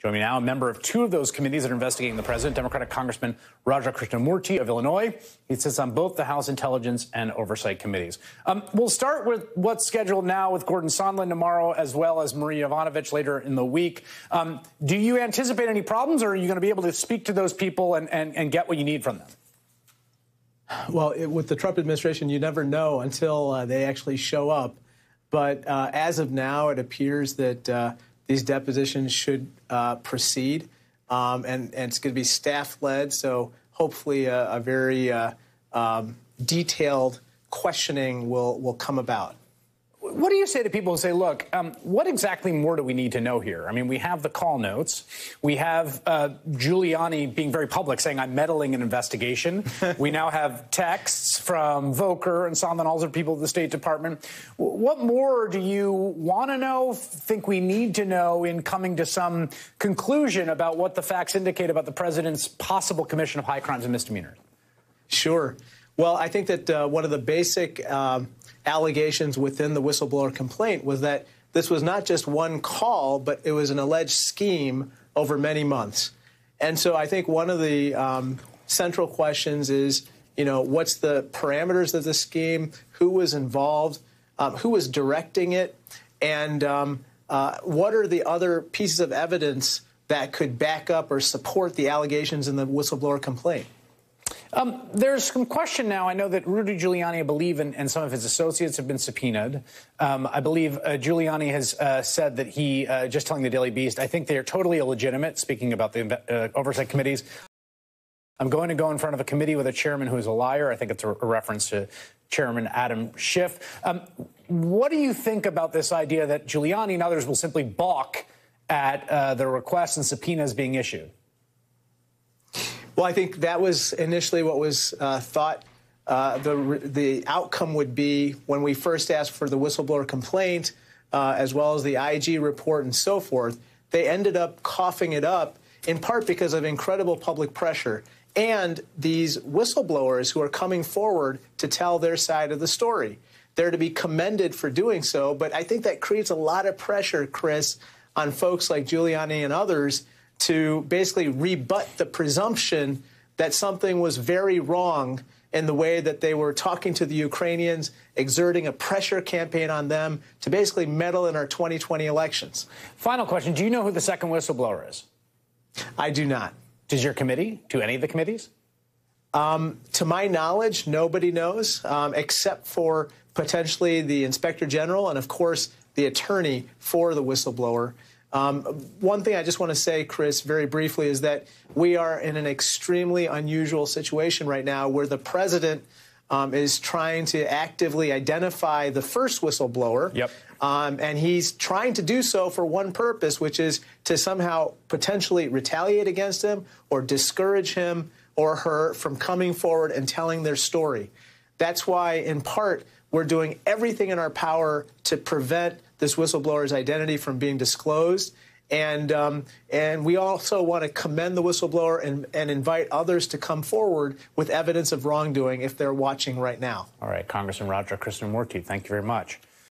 Join me now, a member of two of those committees that are investigating the president, Democratic Congressman Raja Krishnamurti of Illinois. He sits on both the House Intelligence and Oversight Committees. Um, we'll start with what's scheduled now with Gordon Sondland tomorrow, as well as Marie Ivanovich later in the week. Um, do you anticipate any problems, or are you going to be able to speak to those people and, and, and get what you need from them? Well, it, with the Trump administration, you never know until uh, they actually show up. But uh, as of now, it appears that uh, these depositions should uh, proceed, um, and, and, it's going to be staff led, so hopefully a, a very uh, um, detailed questioning will, will come about what do you say to people who say, look, um, what exactly more do we need to know here? I mean, we have the call notes. We have uh, Giuliani being very public, saying, I'm meddling in investigation. we now have texts from Volker and Sondland, all the people at the State Department. W what more do you want to know, think we need to know in coming to some conclusion about what the facts indicate about the president's possible commission of high crimes and misdemeanors? Sure. Well, I think that uh, one of the basic um, allegations within the whistleblower complaint was that this was not just one call, but it was an alleged scheme over many months. And so I think one of the um, central questions is, you know, what's the parameters of the scheme? Who was involved? Um, who was directing it? And um, uh, what are the other pieces of evidence that could back up or support the allegations in the whistleblower complaint? Um, there's some question now. I know that Rudy Giuliani, I believe, and, and some of his associates have been subpoenaed. Um, I believe uh, Giuliani has uh, said that he, uh, just telling the Daily Beast, I think they are totally illegitimate, speaking about the uh, oversight committees. I'm going to go in front of a committee with a chairman who is a liar. I think it's a, a reference to Chairman Adam Schiff. Um, what do you think about this idea that Giuliani and others will simply balk at uh, the requests and subpoenas being issued? Well, I think that was initially what was uh, thought. Uh, the the outcome would be when we first asked for the whistleblower complaint, uh, as well as the IG report and so forth. They ended up coughing it up in part because of incredible public pressure and these whistleblowers who are coming forward to tell their side of the story. They're to be commended for doing so, but I think that creates a lot of pressure, Chris, on folks like Giuliani and others to basically rebut the presumption that something was very wrong in the way that they were talking to the Ukrainians, exerting a pressure campaign on them to basically meddle in our 2020 elections. Final question Do you know who the second whistleblower is? I do not. Does your committee, do any of the committees? Um, to my knowledge, nobody knows um, except for potentially the inspector general and, of course, the attorney for the whistleblower. Um, one thing I just want to say, Chris, very briefly, is that we are in an extremely unusual situation right now where the president um, is trying to actively identify the first whistleblower. Yep. Um, and he's trying to do so for one purpose, which is to somehow potentially retaliate against him or discourage him or her from coming forward and telling their story. That's why, in part, we're doing everything in our power to prevent this whistleblower's identity from being disclosed. And, um, and we also want to commend the whistleblower and, and invite others to come forward with evidence of wrongdoing if they're watching right now. All right, Congressman Roger Kristen Wartube, thank you very much.